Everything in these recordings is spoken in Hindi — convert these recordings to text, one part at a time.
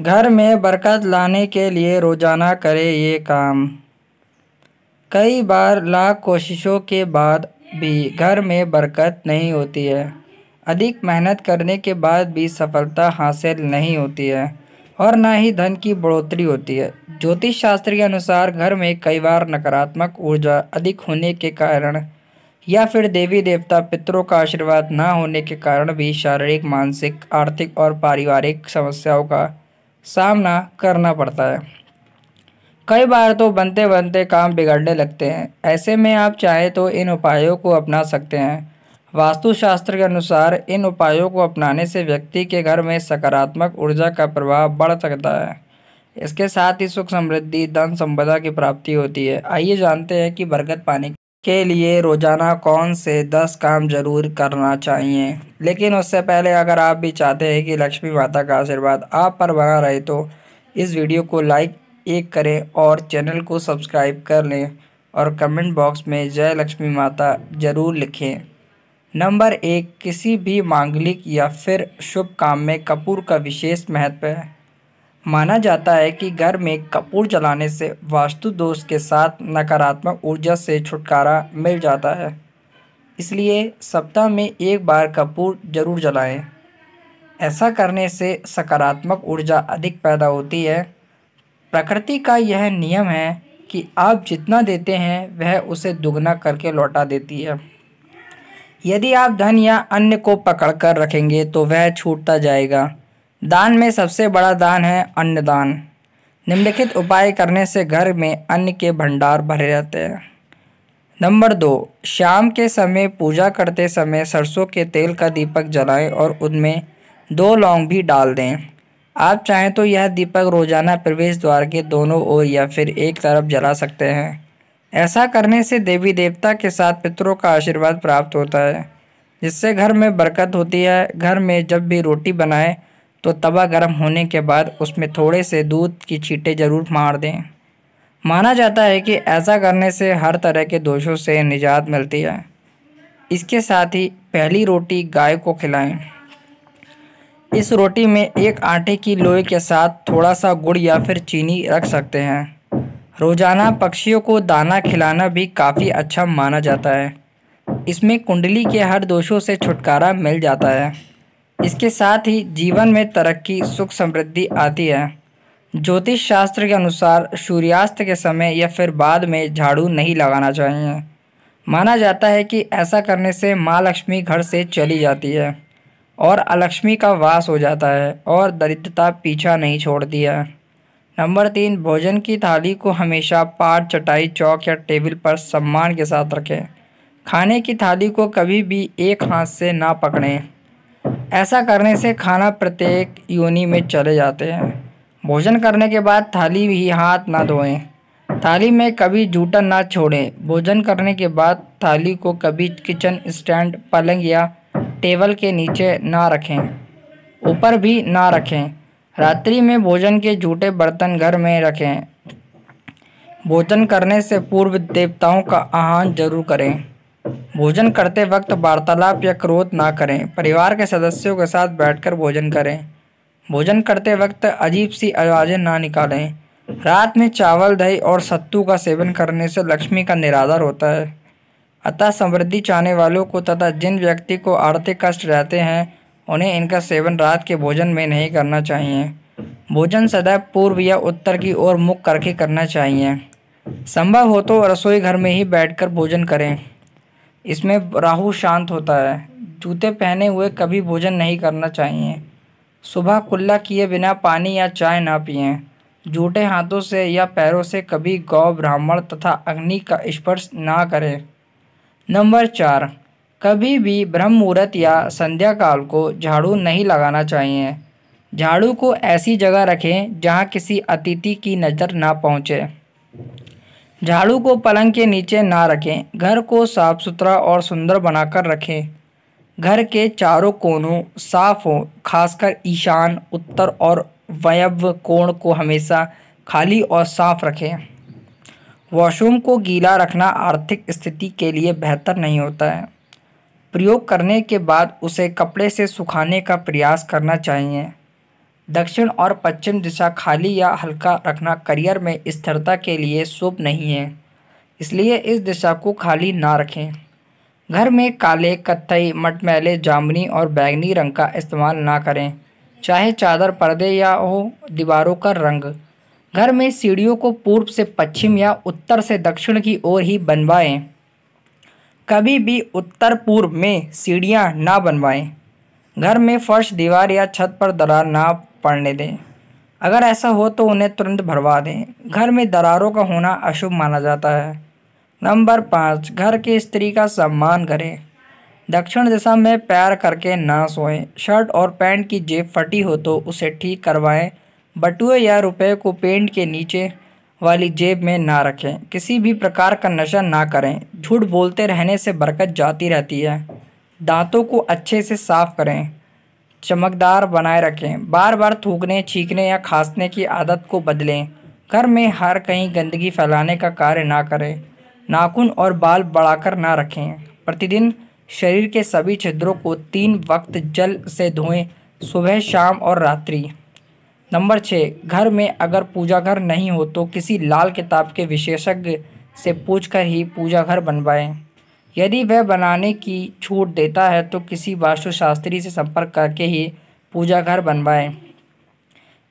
घर में बरकत लाने के लिए रोज़ाना करें ये काम कई बार लाख कोशिशों के बाद भी घर में बरकत नहीं होती है अधिक मेहनत करने के बाद भी सफलता हासिल नहीं होती है और ना ही धन की बढ़ोतरी होती है ज्योतिष शास्त्र के अनुसार घर में कई बार नकारात्मक ऊर्जा अधिक होने के कारण या फिर देवी देवता पितरों का आशीर्वाद ना होने के कारण भी शारीरिक मानसिक आर्थिक और पारिवारिक समस्याओं का सामना करना पड़ता है कई बार तो बनते बनते काम बिगड़ने लगते हैं ऐसे में आप चाहें तो इन उपायों को अपना सकते हैं वास्तुशास्त्र के अनुसार इन उपायों को अपनाने से व्यक्ति के घर में सकारात्मक ऊर्जा का प्रभाव बढ़ सकता है इसके साथ ही सुख समृद्धि धन संपदा की प्राप्ति होती है आइए जानते हैं कि बरगद पानी के लिए रोज़ाना कौन से दस काम ज़रूर करना चाहिए लेकिन उससे पहले अगर आप भी चाहते हैं कि लक्ष्मी माता का आशीर्वाद आप पर बना रहे तो इस वीडियो को लाइक एक करें और चैनल को सब्सक्राइब कर लें और कमेंट बॉक्स में जय लक्ष्मी माता ज़रूर लिखें नंबर एक किसी भी मांगलिक या फिर शुभ काम में कपूर का विशेष महत्व है माना जाता है कि घर में कपूर जलाने से वास्तु दोष के साथ नकारात्मक ऊर्जा से छुटकारा मिल जाता है इसलिए सप्ताह में एक बार कपूर जरूर जलाएं। ऐसा करने से सकारात्मक ऊर्जा अधिक पैदा होती है प्रकृति का यह नियम है कि आप जितना देते हैं वह उसे दुगना करके लौटा देती है यदि आप धन या अन्य को पकड़कर रखेंगे तो वह छूटता जाएगा दान में सबसे बड़ा दान है अन्नदान निम्नलिखित उपाय करने से घर में अन्न के भंडार भरे रहते हैं नंबर दो शाम के समय पूजा करते समय सरसों के तेल का दीपक जलाएं और उनमें दो लौंग भी डाल दें आप चाहें तो यह दीपक रोजाना प्रवेश द्वार के दोनों ओर या फिर एक तरफ जला सकते हैं ऐसा करने से देवी देवता के साथ पितरों का आशीर्वाद प्राप्त होता है जिससे घर में बरकत होती है घर में जब भी रोटी बनाएं तो तवा गर्म होने के बाद उसमें थोड़े से दूध की छींटे ज़रूर मार दें माना जाता है कि ऐसा करने से हर तरह के दोषों से निजात मिलती है इसके साथ ही पहली रोटी गाय को खिलाएं इस रोटी में एक आटे की लोई के साथ थोड़ा सा गुड़ या फिर चीनी रख सकते हैं रोज़ाना पक्षियों को दाना खिलाना भी काफ़ी अच्छा माना जाता है इसमें कुंडली के हर दोषों से छुटकारा मिल जाता है इसके साथ ही जीवन में तरक्की सुख समृद्धि आती है ज्योतिष शास्त्र के अनुसार सूर्यास्त के समय या फिर बाद में झाड़ू नहीं लगाना चाहिए माना जाता है कि ऐसा करने से माँ लक्ष्मी घर से चली जाती है और अलक्ष्मी का वास हो जाता है और दरिद्रता पीछा नहीं छोड़ती है नंबर तीन भोजन की थाली को हमेशा पाट चटाई चौक या टेबल पर सम्मान के साथ रखें खाने की थाली को कभी भी एक हाथ से ना पकड़ें ऐसा करने से खाना प्रत्येक योनि में चले जाते हैं भोजन करने के बाद थाली भी हाथ ना धोएं थाली में कभी जूटा ना छोड़ें भोजन करने के बाद थाली को कभी किचन स्टैंड पलंग या टेबल के नीचे ना रखें ऊपर भी ना रखें रात्रि में भोजन के जूटे बर्तन घर में रखें भोजन करने से पूर्व देवताओं का आह्वान जरूर करें भोजन करते वक्त वार्तालाप या क्रोध ना करें परिवार के सदस्यों के साथ बैठकर भोजन करें भोजन करते वक्त अजीब सी आवाज़ें ना निकालें रात में चावल दही और सत्तू का सेवन करने से लक्ष्मी का निराधार होता है अतः समृद्धि चाहने वालों को तथा जिन व्यक्ति को आर्थिक कष्ट रहते हैं उन्हें इनका सेवन रात के भोजन में नहीं करना चाहिए भोजन सदैव पूर्व या उत्तर की ओर मुख करके करना चाहिए संभव हो तो रसोई घर में ही बैठकर भोजन करें इसमें राहु शांत होता है जूते पहने हुए कभी भोजन नहीं करना चाहिए सुबह कुल्ला किए बिना पानी या चाय ना पिए जूठे हाथों से या पैरों से कभी गौ ब्राह्मण तथा अग्नि का स्पर्श ना करें नंबर चार कभी भी ब्रह्म मुहूर्त या संध्या काल को झाड़ू नहीं लगाना चाहिए झाड़ू को ऐसी जगह रखें जहाँ किसी अतिथि की नज़र ना पहुँचे झाड़ू को पलंग के नीचे ना रखें घर को साफ सुथरा और सुंदर बनाकर रखें घर के चारों कोनों साफ हों खासकर ईशान उत्तर और वयव्य कोण को हमेशा खाली और साफ रखें वॉशरूम को गीला रखना आर्थिक स्थिति के लिए बेहतर नहीं होता है प्रयोग करने के बाद उसे कपड़े से सुखाने का प्रयास करना चाहिए दक्षिण और पश्चिम दिशा खाली या हल्का रखना करियर में स्थिरता के लिए शुभ नहीं है इसलिए इस दिशा को खाली ना रखें घर में काले कत्थई मटमैले जामनी और बैंगनी रंग का इस्तेमाल ना करें चाहे चादर पर्दे या हो दीवारों का रंग घर में सीढ़ियों को पूर्व से पश्चिम या उत्तर से दक्षिण की ओर ही बनवाएं कभी भी उत्तर पूर्व में सीढ़ियाँ ना बनवाएं घर में फर्श दीवार या छत पर दरार ना पढ़ने दें अगर ऐसा हो तो उन्हें तुरंत भरवा दें घर में दरारों का होना अशुभ माना जाता है नंबर पाँच घर की स्त्री का सम्मान करें दक्षिण दिशा में पैर करके ना सोएं शर्ट और पैंट की जेब फटी हो तो उसे ठीक करवाएं बटुए या रुपए को पेंट के नीचे वाली जेब में ना रखें किसी भी प्रकार का नशा ना करें झूठ बोलते रहने से बरकत जाती रहती है दांतों को अच्छे से साफ़ करें चमकदार बनाए रखें बार बार थूकने छींकने या खांसने की आदत को बदलें घर में हर कहीं गंदगी फैलाने का कार्य ना करें नाखून और बाल बढ़ाकर ना रखें प्रतिदिन शरीर के सभी छिद्रों को तीन वक्त जल से धोएं सुबह शाम और रात्रि नंबर छः घर में अगर पूजा घर नहीं हो तो किसी लाल किताब के विशेषज्ञ से पूछकर ही पूजा घर बनवाएं यदि वह बनाने की छूट देता है तो किसी वास्तुशास्त्री से संपर्क करके ही पूजा घर बनवाएं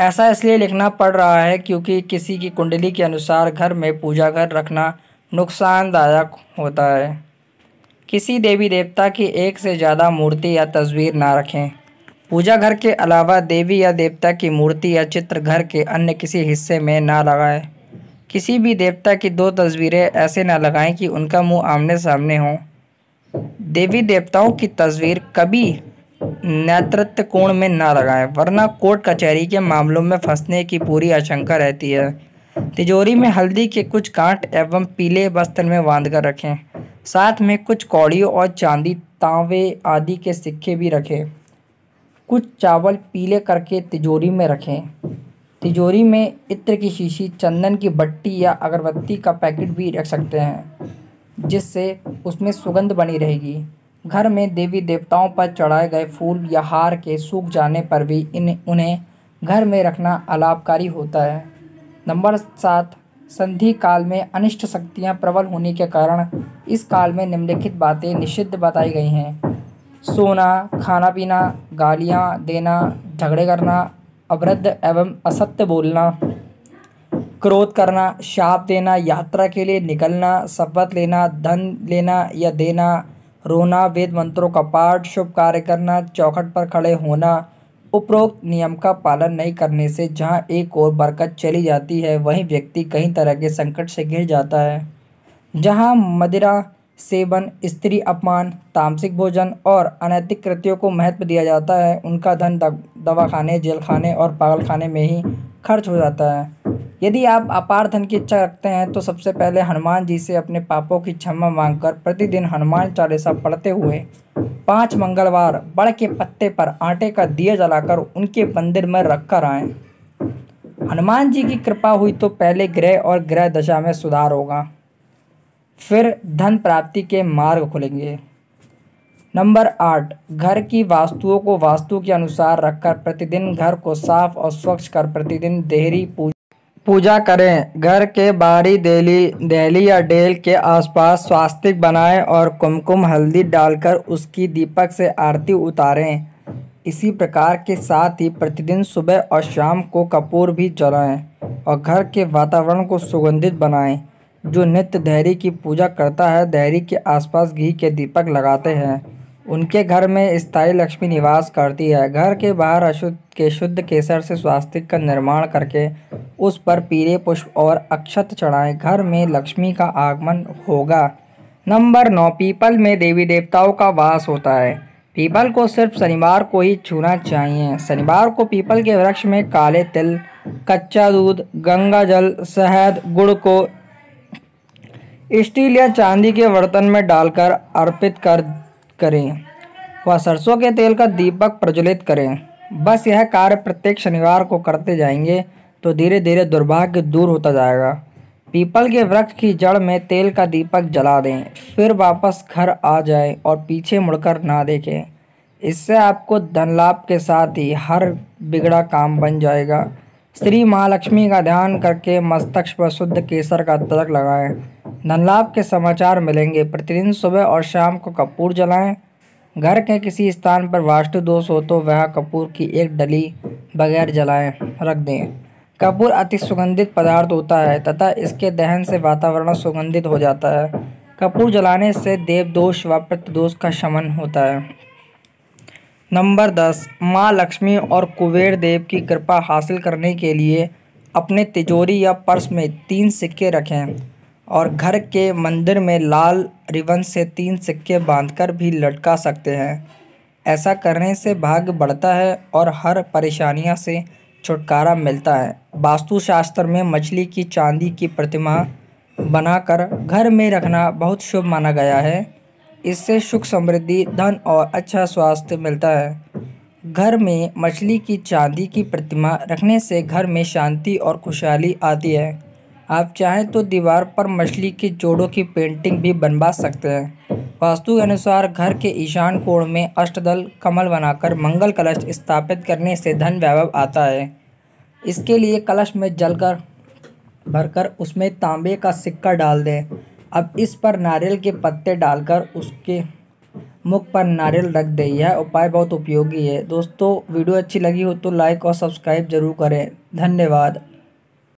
ऐसा इसलिए लिखना पड़ रहा है क्योंकि किसी की कुंडली के अनुसार घर में पूजा घर रखना नुकसानदायक होता है किसी देवी देवता की एक से ज़्यादा मूर्ति या तस्वीर ना रखें पूजा घर के अलावा देवी या देवता की मूर्ति या चित्र घर के अन्य किसी हिस्से में ना लगाएं किसी भी देवता की दो तस्वीरें ऐसे ना लगाएं कि उनका मुंह आमने सामने हो देवी देवताओं की तस्वीर कभी नेतृत्व कोण में ना लगाएं वरना कोर्ट कचहरी के मामलों में फंसने की पूरी आशंका रहती है तिजोरी में हल्दी के कुछ कांट एवं पीले वस्त्र में बांध कर रखें साथ में कुछ कौड़ियों और चांदी तांवे आदि के सिक्के भी रखें कुछ चावल पीले करके तिजोरी में रखें तिजोरी में इत्र की शीशी चंदन की बट्टी या अगरबत्ती का पैकेट भी रख सकते हैं जिससे उसमें सुगंध बनी रहेगी घर में देवी देवताओं पर चढ़ाए गए फूल या हार के सूख जाने पर भी इन उन्हें घर में रखना अलाभकारी होता है नंबर सात संधि काल में अनिष्ट शक्तियां प्रबल होने के कारण इस काल में निम्नलिखित बातें निषिद्ध बताई गई हैं सोना खाना पीना गालियाँ देना झगड़े करना अवरद्ध एवं असत्य बोलना क्रोध करना शाप देना यात्रा के लिए निकलना शपथ लेना धन लेना या देना रोना वेद मंत्रों का पाठ शुभ कार्य करना चौखट पर खड़े होना उपरोक्त नियम का पालन नहीं करने से जहां एक और बरकत चली जाती है वहीं व्यक्ति कई तरह के संकट से घिर जाता है जहां मदिरा सेवन स्त्री अपमान तामसिक भोजन और अनैतिक कृत्यों को महत्व दिया जाता है उनका धन दवाखाने जेलखाने और पागलखाने में ही खर्च हो जाता है यदि आप अपार धन की इच्छा रखते हैं तो सबसे पहले हनुमान जी से अपने पापों की क्षमा मांगकर प्रतिदिन हनुमान चालीसा पढ़ते हुए पाँच मंगलवार बड़ के पत्ते पर आटे का दिया जलाकर उनके मंदिर में रख कर हनुमान जी की कृपा हुई तो पहले ग्रह और ग्रह दशा में सुधार होगा फिर धन प्राप्ति के मार्ग खुलेंगे नंबर आठ घर की वास्तुओं को वास्तु के अनुसार रखकर प्रतिदिन घर को साफ और स्वच्छ कर प्रतिदिन देहरी पूजा करें घर के बाहरी देली दहली या डेल के आसपास स्वास्तिक बनाएं और कुमकुम हल्दी डालकर उसकी दीपक से आरती उतारें इसी प्रकार के साथ ही प्रतिदिन सुबह और शाम को कपूर भी जलाएं और घर के वातावरण को सुगंधित बनाएं जो नित्य देहरी की पूजा करता है दहरी के आसपास घी के दीपक लगाते हैं उनके घर में स्थायी लक्ष्मी निवास करती है घर के बाहर अशुद्ध के शुद्ध केसर से स्वास्तिक का निर्माण करके उस पर पीले पुष्प और अक्षत चढ़ाएं घर में लक्ष्मी का आगमन होगा नंबर नौ पीपल में देवी देवताओं का वास होता है पीपल को सिर्फ शनिवार को ही छूना चाहिए शनिवार को पीपल के वृक्ष में काले तिल कच्चा दूध गंगा जल शहद गुड़ को स्टील या चांदी के बर्तन में डालकर अर्पित कर करें व सरसों के तेल का दीपक प्रज्वलित करें बस यह कार्य प्रत्येक शनिवार को करते जाएंगे तो धीरे धीरे दुर्भाग्य दूर होता जाएगा पीपल के वृक्ष की जड़ में तेल का दीपक जला दें फिर वापस घर आ जाएं और पीछे मुड़कर ना देखें इससे आपको धन लाभ के साथ ही हर बिगड़ा काम बन जाएगा श्री महालक्ष्मी का ध्यान करके मस्तक पर शुद्ध केसर का तिलक लगाएं धनलाभ के समाचार मिलेंगे प्रतिदिन सुबह और शाम को कपूर जलाएं घर के किसी स्थान पर वास्तु दोष हो तो वह कपूर की एक डली बगैर जलाएं रख दें कपूर अति सुगंधित पदार्थ होता है तथा इसके दहन से वातावरण सुगंधित हो जाता है कपूर जलाने से देव दोष व प्रतिदोष का शमन होता है नंबर दस माँ लक्ष्मी और कुबेर देव की कृपा हासिल करने के लिए अपने तिजोरी या पर्स में तीन सिक्के रखें और घर के मंदिर में लाल रिबन से तीन सिक्के बांधकर भी लटका सकते हैं ऐसा करने से भाग्य बढ़ता है और हर परेशानियां से छुटकारा मिलता है वास्तुशास्त्र में मछली की चांदी की प्रतिमा बनाकर घर में रखना बहुत शुभ माना गया है इससे सुख समृद्धि धन और अच्छा स्वास्थ्य मिलता है घर में मछली की चांदी की प्रतिमा रखने से घर में शांति और खुशहाली आती है आप चाहें तो दीवार पर मछली के जोड़ों की पेंटिंग भी बनवा सकते हैं वास्तु के अनुसार घर के ईशान कोण में अष्टदल कमल बनाकर मंगल कलश स्थापित करने से धन वैभव आता है इसके लिए कलश में जल कर भरकर उसमें तांबे का सिक्का डाल दें अब इस पर नारियल के पत्ते डालकर उसके मुख पर नारियल रख दें यह उपाय बहुत उपयोगी है दोस्तों वीडियो अच्छी लगी हो तो लाइक और सब्सक्राइब जरूर करें धन्यवाद